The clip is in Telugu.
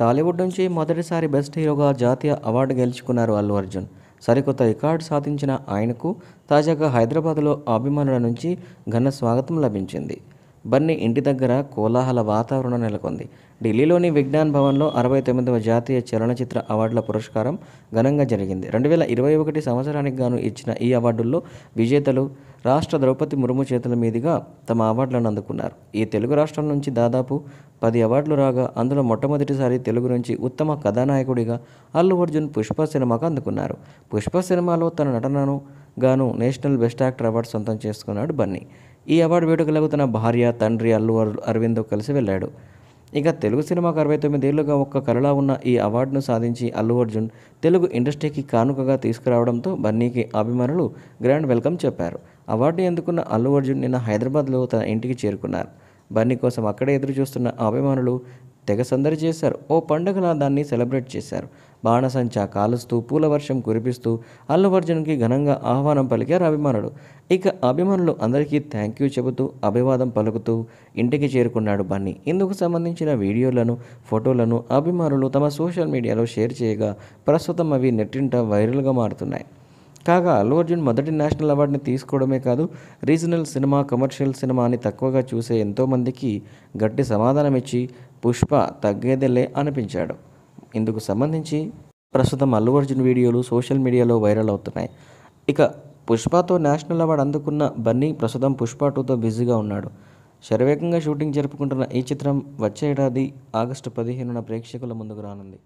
టాలీవుడ్ నుంచి మొదటిసారి బెస్ట్ హీరోగా జాతీయ అవార్డు గెలుచుకున్నారు అల్లు అర్జున్ సరికొత్త రికార్డు సాధించిన ఆయనకు తాజాగా హైదరాబాద్లో అభిమానుల నుంచి ఘన స్వాగతం లభించింది బన్నీ ఇంటి దగ్గర కోలాహల వాతావరణం నెలకొంది ఢిల్లీలోని విజ్ఞాన్ భవన్లో అరవై తొమ్మిదవ జాతీయ చలనచిత్ర అవార్డుల పురస్కారం ఘనంగా జరిగింది రెండు వేల ఇరవై ఒకటి సంవత్సరానికి గాను ఇచ్చిన ఈ అవార్డుల్లో విజేతలు రాష్ట్ర ద్రౌపది ముర్ము చేతుల మీదుగా తమ అవార్డులను అందుకున్నారు ఈ తెలుగు రాష్ట్రం నుంచి దాదాపు పది అవార్డులు రాగా అందులో మొట్టమొదటిసారి తెలుగు నుంచి ఉత్తమ కథానాయకుడిగా అల్లు అర్జున్ పుష్ప సినిమాకు అందుకున్నారు పుష్ప సినిమాలో తన నటనను గాను నేషనల్ బెస్ట్ యాక్టర్ అవార్డు సొంతం చేసుకున్నాడు బన్నీ ఈ అవార్డు వేడుకలకు తన భార్య తండ్రి అల్లు అరవింద్ కలిసి వెళ్ళాడు ఇక తెలుగు సినిమాకు అరవై తొమ్మిదేళ్లుగా ఒక్క కళలా ఉన్న ఈ అవార్డును సాధించి అల్లు అర్జున్ తెలుగు ఇండస్ట్రీకి కానుకగా తీసుకురావడంతో బన్నీకి అభిమానులు గ్రాండ్ వెల్కమ్ చెప్పారు అవార్డును ఎందుకున్న అల్లు అర్జున్ నిన్న హైదరాబాద్లో తన ఇంటికి చేరుకున్నారు బన్నీ కోసం అక్కడే ఎదురు చూస్తున్న అభిమానులు తెగ సందరి చేశారు ఓ పండుగలా దాన్ని సెలబ్రేట్ చేశారు బాణసంచ కాలుస్తూ పూలవర్షం కురిపిస్తూ అల్లు అర్జున్కి ఘనంగా ఆహ్వానం పలికారు అభిమానుడు ఇక అభిమానులు అందరికీ థ్యాంక్ యూ చెబుతూ అభివాదం పలుకుతూ ఇంటికి చేరుకున్నాడు బన్నీ ఇందుకు సంబంధించిన వీడియోలను ఫోటోలను అభిమానులు తమ సోషల్ మీడియాలో షేర్ చేయగా ప్రస్తుతం అవి నెట్టింట వైరల్గా మారుతున్నాయి కాగా అల్లు అర్జున్ మొదటి నేషనల్ అవార్డుని తీసుకోవడమే కాదు రీజనల్ సినిమా కమర్షియల్ సినిమా అని తక్కువగా చూసే ఎంతోమందికి గట్టి సమాధానమిచ్చి పుష్ప తగ్గేదెలే అనిపించాడు ఇందుకు సంబంధించి ప్రస్తుతం అల్లు అర్జున్ వీడియోలు సోషల్ మీడియాలో వైరల్ అవుతున్నాయి ఇక పుష్పతో నేషనల్ అవార్డు అందుకున్న బన్నీ ప్రస్తుతం పుష్ప టూతో బిజీగా ఉన్నాడు శరవేగంగా షూటింగ్ జరుపుకుంటున్న ఈ చిత్రం వచ్చే ఏడాది ఆగస్టు పదిహేనున ప్రేక్షకుల ముందుకు రానుంది